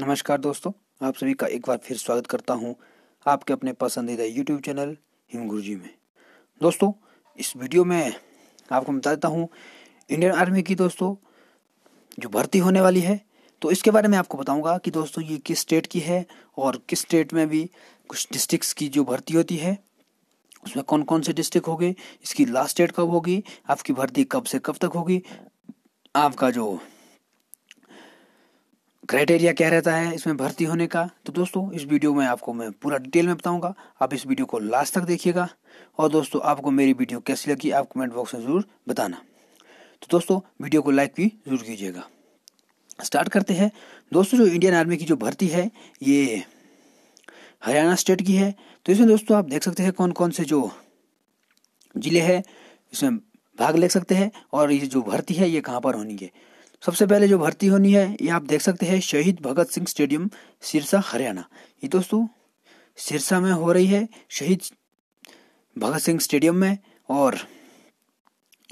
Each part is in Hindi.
नमस्कार दोस्तों आप सभी का एक बार फिर स्वागत करता हूं आपके अपने पसंदीदा यूट्यूब चैनल हिम गुरु जी में दोस्तों इस वीडियो में आपको बता देता हूं इंडियन आर्मी की दोस्तों जो भर्ती होने वाली है तो इसके बारे में आपको बताऊंगा कि दोस्तों ये किस स्टेट की है और किस स्टेट में भी कुछ डिस्ट्रिक्ट की जो भर्ती होती है उसमें कौन कौन से डिस्ट्रिक्ट होगी इसकी लास्ट डेट कब होगी आपकी भर्ती कब से कब तक होगी आपका जो क्राइटेरिया क्या रहता है इसमें भर्ती होने का तो दोस्तों इस वीडियो में आपको मैं पूरा डिटेल में बताऊंगा आप इस वीडियो को लास्ट तक देखिएगा और दोस्तों आपको मेरी वीडियो कैसी लगी आप कमेंट बॉक्स में ज़रूर बताना तो दोस्तों वीडियो को लाइक भी ज़रूर कीजिएगा स्टार्ट करते हैं दोस्तों जो इंडियन आर्मी की जो भर्ती है ये हरियाणा स्टेट की है तो इसमें दोस्तों आप देख सकते हैं कौन कौन से जो ज़िले हैं इसमें भाग ले सकते हैं और ये जो भर्ती है ये कहाँ पर होनी है सबसे पहले जो भर्ती होनी है ये आप देख सकते हैं शहीद भगत सिंह स्टेडियम सिरसा हरियाणा ये दोस्तों सिरसा में हो रही है शहीद भगत सिंह स्टेडियम में और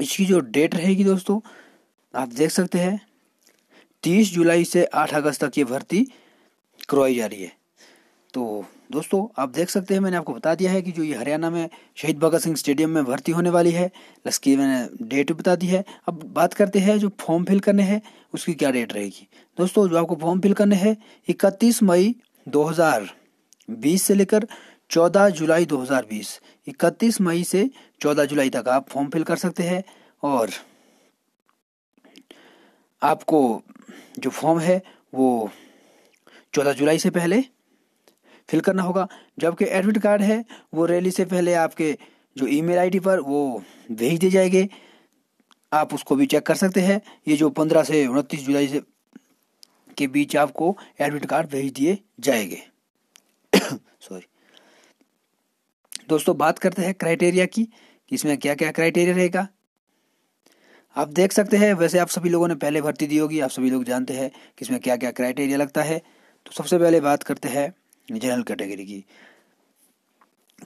इसकी जो डेट रहेगी दोस्तों आप देख सकते हैं तीस जुलाई से आठ अगस्त तक ये भर्ती करवाई जा रही है तो दोस्तों आप देख सकते हैं मैंने आपको बता दिया है कि जो ये हरियाणा में शहीद भगत सिंह स्टेडियम में भर्ती होने वाली है लस्की मैंने डेट बता दी है अब बात करते हैं जो फॉर्म फिल करने हैं उसकी क्या डेट रहेगी दोस्तों जो आपको फॉर्म फिल करने हैं इकतीस मई दो से लेकर चौदह जुलाई दो इकतीस मई से चौदह जुलाई तक आप फॉर्म फिल कर सकते हैं और आपको जो फॉर्म है वो चौदह जुलाई से पहले फिल करना होगा जबकि एडमिट कार्ड है वो रैली से पहले आपके जो ईमेल आईडी पर वो भेज दिए जाएंगे आप उसको भी चेक कर सकते हैं ये जो पंद्रह से उनतीस जुलाई से के बीच आपको एडमिट कार्ड भेज दिए जाएंगे सॉरी दोस्तों बात करते हैं क्राइटेरिया की इसमें क्या क्या क्राइटेरिया रहेगा आप देख सकते हैं वैसे आप सभी लोगों ने पहले भर्ती दी होगी आप सभी लोग जानते हैं कि इसमें क्या क्या क्राइटेरिया लगता है तो सबसे पहले बात करते हैं जनरल कैटेगरी की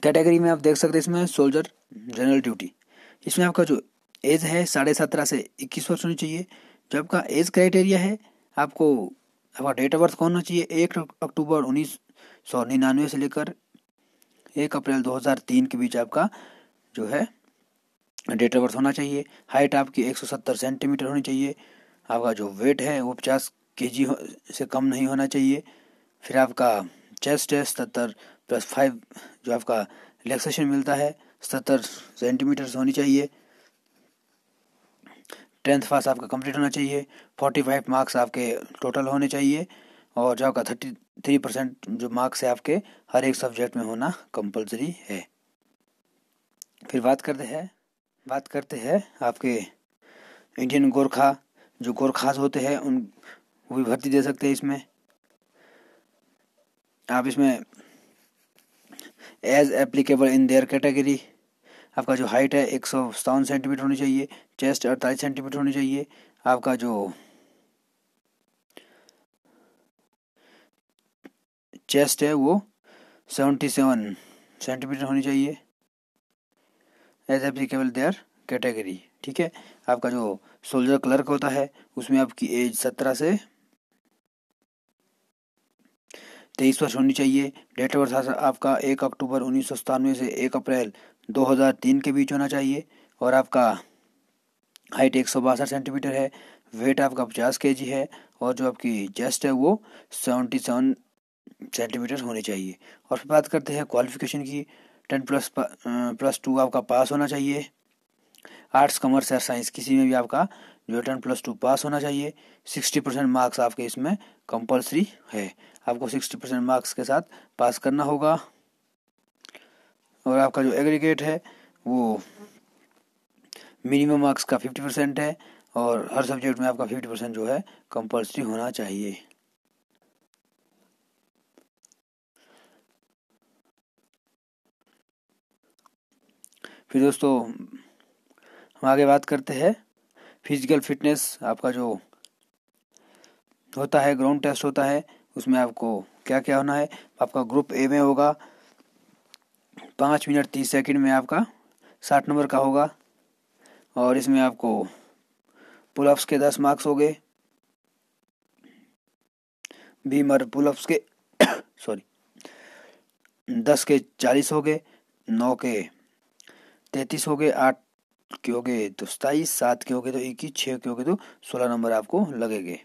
कैटेगरी में आप देख सकते हैं इसमें सोल्जर जनरल ड्यूटी इसमें आपका जो एज है साढ़े सत्रह से इक्कीस वर्ष होनी चाहिए जो आपका एज क्राइटेरिया है आपको आपका डेट ऑफ बर्थ कौन होना चाहिए एक अक्टूबर उन्नीस सौ निन्यानवे से लेकर एक अप्रैल तीन के बीच आपका जो है डेट ऑफ बर्थ होना चाहिए हाइट आपकी सत्तर सेंटीमीटर होनी चाहिए आपका जो वेट है वो पचास के से कम नहीं होना चाहिए फिर आपका चेस्ट है सतर प्लस फाइव जो आपका रिलैक्सेशन मिलता है सत्तर सेंटीमीटर्स होनी चाहिए टेंथ पास आपका कंप्लीट होना चाहिए फोर्टी फाइव मार्क्स आपके टोटल होने चाहिए और जो आपका थर्टी थ्री परसेंट जो मार्क्स है आपके हर एक सब्जेक्ट में होना कंपलसरी है फिर बात करते हैं बात करते हैं आपके इंडियन गोरखा जो गोरखास होते हैं उन वो भी भर्ती दे सकते हैं इसमें आप इसमें as applicable in their category आपका जो हाइट है एक सौ सतावन सेंटीमीटर होनी चाहिए चेस्ट अड़तालीस सेंटीमीटर होनी चाहिए आपका जो चेस्ट है वो सेवेंटी सेवन सेंटीमीटर होनी चाहिए एज एप्लीकेबल देयर कैटेगरी ठीक है आपका जो सोल्जर क्लर्क होता है उसमें आपकी एज सत्रह से तेईस वर्ष होनी चाहिए डेट ऑफ बर्थ आपका एक अक्टूबर उन्नीस सौ सतानवे से एक अप्रैल दो हज़ार तीन के बीच होना चाहिए और आपका हाइट एक सौ बासठ सेंटीमीटर है वेट आपका पचास के जी है और जो आपकी जेस्ट है वो सेवेंटी सेवन सेंटीमीटर होनी चाहिए और फिर बात करते हैं क्वालिफिकेशन की टेन प्लस प्लस टू आपका पास होना चाहिए आर्ट्स कॉमर्स या साइंस किसी में भी आपका जो टेन प्लस टू पास होना चाहिए सिक्सटी परसेंट मार्क्स आपके इसमें कंपलसरी है आपको सिक्सटी परसेंट मार्क्स के साथ पास करना होगा और आपका जो एग्रीगेट है वो मिनिमम मार्क्स का फिफ्टी परसेंट है और हर सब्जेक्ट में आपका फिफ्टी परसेंट जो है कंपल्सरी होना चाहिए फिर दोस्तों हम आगे बात करते हैं फिजिकल फिटनेस आपका जो होता है ग्राउंड टेस्ट होता है उसमें आपको क्या क्या होना है आपका ग्रुप ए में होगा पाँच मिनट तीस सेकंड में आपका साठ नंबर का होगा और इसमें आपको पुलअप्स के दस मार्क्स हो गए भीमर पुलअप्स के सॉरी दस के चालीस हो गए नौ के तैतीस हो गए आठ के हो गए तो सताईस सात के हो गए तो इक्कीस छः के हो गए तो सोलह नंबर आपको लगेंगे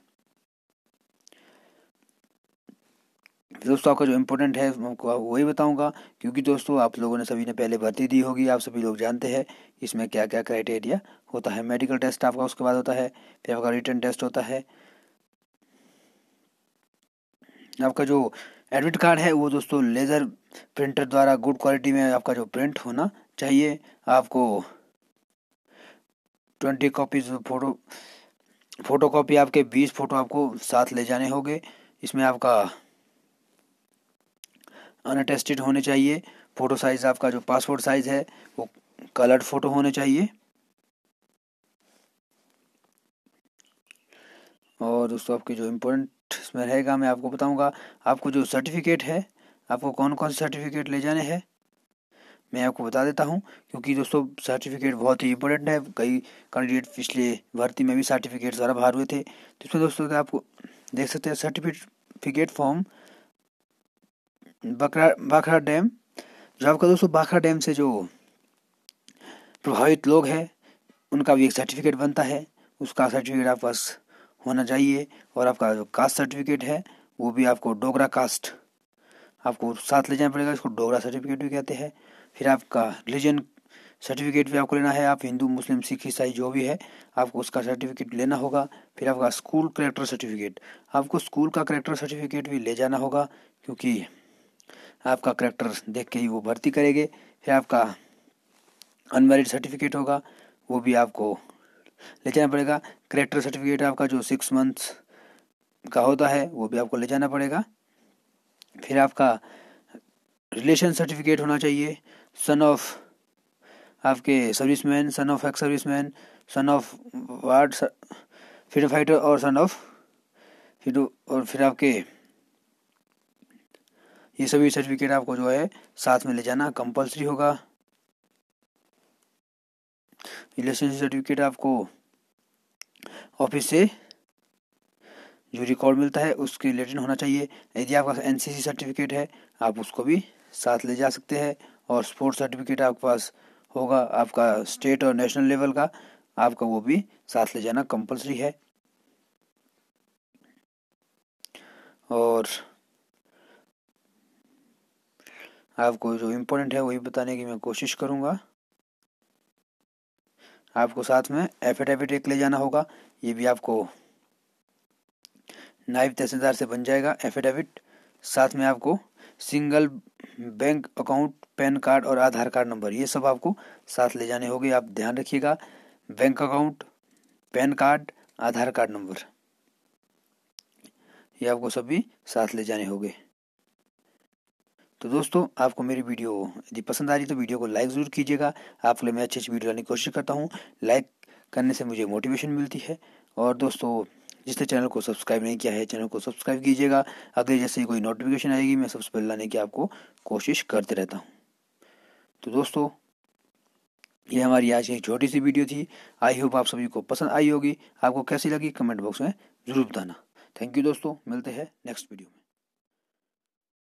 दोस्तों आपका जो इम्पोर्टेंट है वही बताऊंगा क्योंकि दोस्तों आप लोगों ने सभी ने पहले भर्ती दी होगी आप सभी लोग जानते हैं इसमें क्या क्या क्राइटेरिया होता है मेडिकल टेस्ट आपका उसके बाद होता है फिर आपका रिटर्न टेस्ट होता है आपका जो एडमिट कार्ड है वो दोस्तों लेज़र प्रिंटर द्वारा गुड क्वालिटी में आपका जो प्रिंट होना चाहिए आपको twenty copies photo photo copy आपके बीस फोटो आपको साथ ले जाने होंगे इसमें आपका अनटेस्टेड होने चाहिए फ़ोटो साइज़ आपका जो पासपोर्ट साइज़ है वो कलर्ड फ़ोटो होने चाहिए और दोस्तों आपके जो इम्पोर्टेंट इसमें रहेगा मैं आपको बताऊंगा आपको जो सर्टिफिकेट है आपको कौन कौन से सर्टिफिकेट ले जाने हैं मैं आपको बता देता हूं क्योंकि दोस्तों सर्टिफिकेट बहुत ही इम्पोर्टेंट है कई कैंडिडेट पिछले भर्ती में भी सर्टिफिकेट ज़रा बाहर हुए थे तो इसमें दोस्तों आपको देख सकते हैं सर्टिफिकेट फॉर्म बकरा बाखरा डैम जो आपका दोस्तों बाखरा डैम से जो प्रभावित लोग हैं उनका भी एक सर्टिफिकेट बनता है उसका सर्टिफिकेट आपके पास होना चाहिए और आपका जो कास्ट सर्टिफिकेट है वो भी आपको डोगरा कास्ट आपको साथ ले जाना पड़ेगा इसको डोगरा सर्टिफिकेट भी कहते हैं फिर आपका रिलीजन सर्टिफिकेट भी आपको लेना है आप हिंदू मुस्लिम सिख ईसाई जो भी है आपको उसका सर्टिफिकेट लेना होगा फिर आपका स्कूल करेक्टर सर्टिफिकेट आपको स्कूल का करेक्टर सर्टिफिकेट भी ले जाना होगा क्योंकि आपका करेक्टर देख के ही वो भर्ती करेंगे फिर आपका अनमेरिड सर्टिफिकेट होगा वो भी आपको ले जाना पड़ेगा करेक्टर सर्टिफिकेट आपका जो सिक्स मंथ्स का होता है वो भी आपको ले जाना पड़ेगा फिर आपका रिलेशन सर्टिफिकेट होना चाहिए सन ऑफ आपके service man son of ex service man son of ward freedom fighter और सन ऑफ फिर और फिर आपके ये सभी सर्टिफिकेट आपको जो है साथ में ले जाना कंपलसरी होगा रिलेशनशिप सर्टिफिकेट आपको ऑफिस से जो रिकॉर्ड मिलता है उसके रिलेटेड होना चाहिए यदि आपका एनसीसी सर्टिफिकेट है आप उसको भी साथ ले जा सकते हैं और स्पोर्ट्स सर्टिफिकेट आपके पास होगा आपका स्टेट और नेशनल लेवल का आपका वो भी साथ ले जाना कंपलसरी है और आपको जो इम्पोर्टेंट है वही बताने की मैं कोशिश करूँगा आपको साथ में एफिडेविट एक ले जाना होगा ये भी आपको नायब तहसीलदार से बन जाएगा एफिडेविट साथ में आपको single bank account PAN card और आधार कार्ड नंबर ये सब आपको साथ ले जाने होंगे आप ध्यान रखिएगा bank account PAN card Aadhaar card number ये आपको सभी साथ ले जाने होंगे तो दोस्तों आपको मेरी वीडियो यदि पसंद आ रही तो वीडियो को लाइक ज़रूर कीजिएगा आपके लिए मैं अच्छी अच्छी वीडियो लाने की कोशिश करता हूँ लाइक करने से मुझे मोटिवेशन मिलती है और दोस्तों जिसने चैनल को सब्सक्राइब नहीं किया है चैनल को सब्सक्राइब कीजिएगा अगले जैसे कोई नोटिफिकेशन आएगी मैं सबसे पहले लाने की आपको कोशिश करते रहता हूँ तो दोस्तों ये हमारी आज की छोटी सी वीडियो थी आई होप आप सभी को पसंद आई होगी आपको कैसी लगी कमेंट बॉक्स में ज़रूर बताना थैंक यू दोस्तों मिलते हैं नेक्स्ट वीडियो में